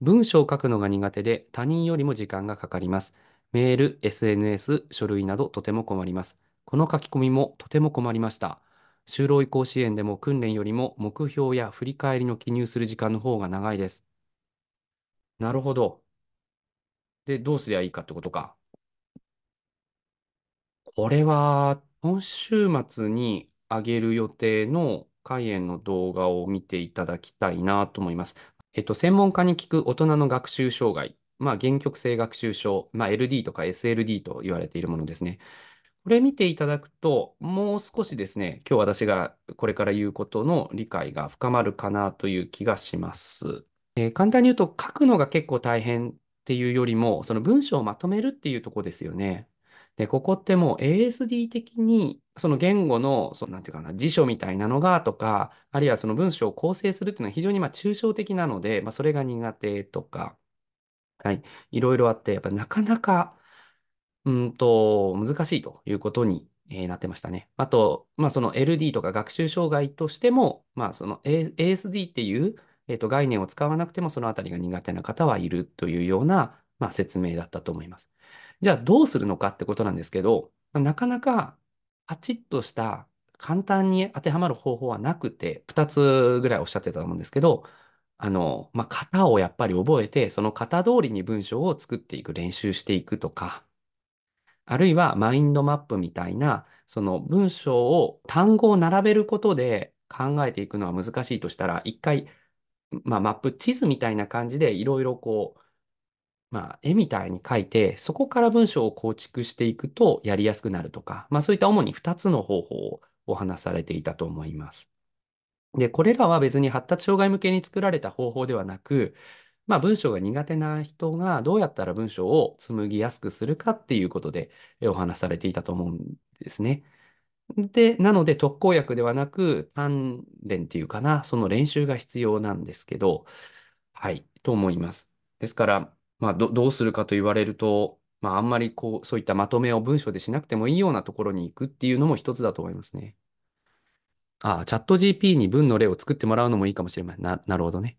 文章を書くのが苦手で他人よりも時間がかかります。メール、SNS、書類などとても困ります。この書き込みもとても困りました。就労移行支援でも訓練よりも目標や振り返りの記入する時間の方が長いです。なるほど。で、どうすりゃいいかってことか。これは、今週末に上げる予定の開演の動画を見ていただきたいなと思います。えっと、専門家に聞く大人の学習障害、まあ、限局性学習症、まあ、LD とか SLD と言われているものですね。これ見ていただくと、もう少しですね、今日私がこれから言うことの理解が深まるかなという気がします。えー、簡単に言うと、書くのが結構大変っていうよりも、その文章をまとめるっていうとこですよね。で、ここってもう ASD 的に、その言語の、そのなんていうかな、辞書みたいなのがとか、あるいはその文章を構成するっていうのは非常にまあ抽象的なので、まあ、それが苦手とか、はい、いろいろあって、やっぱなかなか、うんと、難しいということに、えー、なってましたね。あと、まあ、その LD とか学習障害としても、まあ、その ASD っていう、えー、と概念を使わなくても、そのあたりが苦手な方はいるというような、まあ、説明だったと思います。じゃあどうするのかってことなんですけど、なかなかパチッとした簡単に当てはまる方法はなくて、2つぐらいおっしゃってたと思うんですけど、あの、まあ、型をやっぱり覚えて、その型通りに文章を作っていく、練習していくとか、あるいはマインドマップみたいな、その文章を単語を並べることで考えていくのは難しいとしたら、一回、まあ、マップ、地図みたいな感じでいろいろこう、まあ、絵みたいに書いて、そこから文章を構築していくとやりやすくなるとか、まあ、そういった主に2つの方法をお話されていたと思います。で、これらは別に発達障害向けに作られた方法ではなく、まあ、文章が苦手な人がどうやったら文章を紡ぎやすくするかっていうことでお話されていたと思うんですね。で、なので特効薬ではなく鍛錬っていうかな、その練習が必要なんですけど、はい、と思います。ですから、まあ、ど、どうするかと言われると、まあ、あんまりこう、そういったまとめを文章でしなくてもいいようなところに行くっていうのも一つだと思いますね。ああ、チャット GP に文の例を作ってもらうのもいいかもしれない。な、なるほどね。